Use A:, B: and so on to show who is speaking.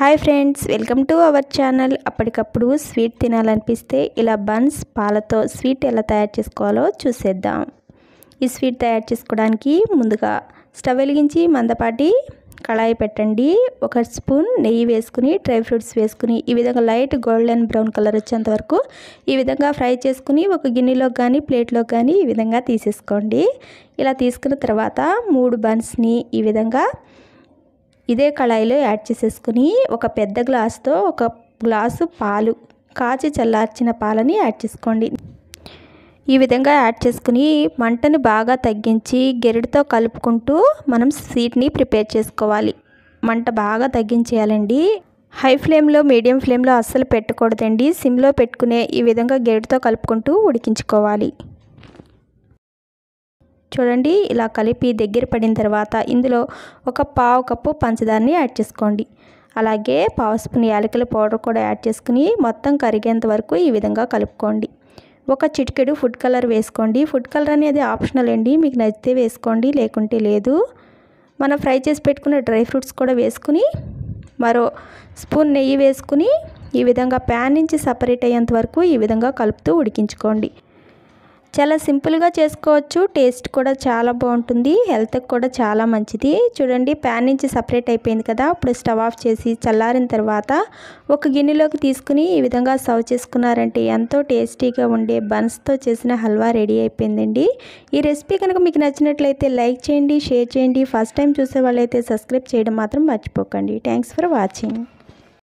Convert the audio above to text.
A: hi friends welcome to our channel అప్పటికప్పుడు sweet తినాలనిపిస్తే ఇలా బన్స్ పాలతో స్వీట్ ఎలా తయారు చేసుకోవాలో చూసేద్దాం ఈ స్వీట్ తయారు చేసుకోవడానికి ముందుగా స్టవ్ వెలిగించి మందపాటి కళాయి పెట్టండి ఒక స్పూన్ నెయ్యి వేసుకుని డ్రై ఫ్రూట్స్ వేసుకుని ఈ విధంగా లైట్ గోల్డెన్ బ్రౌన్ కలర్ వచ్చేంత వరకు ఈ విధంగా ఫ్రై చేసుకుని ఒక గిన్నెలోకి కానీ ప్లేట్లోకి కానీ ఈ విధంగా తీసేసుకోండి ఇలా తీసుకున్న తర్వాత మూడు బన్స్ని ఈ విధంగా ఇదే కళాయిలో యాడ్ చేసేసుకుని ఒక పెద్ద గ్లాస్తో ఒక గ్లాసు పాలు కాచి చల్లార్చిన పాలని యాడ్ చేసుకోండి ఈ విధంగా యాడ్ చేసుకుని మంటను బాగా తగ్గించి గెరటితో కలుపుకుంటూ మనం స్వీట్ని ప్రిపేర్ చేసుకోవాలి మంట బాగా తగ్గించేయాలండి హై ఫ్లేమ్లో మీడియం ఫ్లేమ్లో అస్సలు పెట్టకూడదండి సిమ్లో పెట్టుకునే ఈ విధంగా గెరటితో కలుపుకుంటూ ఉడికించుకోవాలి చూడండి ఇలా కలిపి దగ్గర పడిన తర్వాత ఇందులో ఒక పావు కప్పు పంచదారని యాడ్ చేసుకోండి అలాగే పావు స్పూన్ యాలకుల పౌడర్ కూడా యాడ్ చేసుకుని మొత్తం కరిగేంత వరకు ఈ విధంగా కలుపుకోండి ఒక చిటికెడు ఫుడ్ కలర్ వేసుకోండి ఫుడ్ కలర్ అనేది ఆప్షనల్ అండి మీకు నచ్చితే వేసుకోండి లేకుంటే లేదు మనం ఫ్రై చేసి పెట్టుకున్న డ్రై ఫ్రూట్స్ కూడా వేసుకుని మరో స్పూన్ నెయ్యి వేసుకుని ఈ విధంగా ప్యాన్ నుంచి సపరేట్ అయ్యేంత వరకు ఈ విధంగా కలుపుతూ ఉడికించుకోండి చాలా సింపుల్గా చేసుకోవచ్చు టేస్ట్ కూడా చాలా బాగుంటుంది హెల్త్కి కూడా చాలా మంచిది చూడండి ప్యాన్ నుంచి సపరేట్ అయిపోయింది కదా ఇప్పుడు స్టవ్ ఆఫ్ చేసి చల్లారిన తర్వాత ఒక గిన్నెలోకి తీసుకుని ఈ విధంగా సర్వ్ చేసుకున్నారంటే ఎంతో టేస్టీగా ఉండే బన్స్తో చేసిన హల్వా రెడీ అయిపోయిందండి ఈ రెసిపీ కనుక మీకు నచ్చినట్లయితే లైక్ చేయండి షేర్ చేయండి ఫస్ట్ టైం చూసే వాళ్ళైతే సబ్స్క్రైబ్ చేయడం మాత్రం మర్చిపోకండి థ్యాంక్స్ ఫర్ వాచింగ్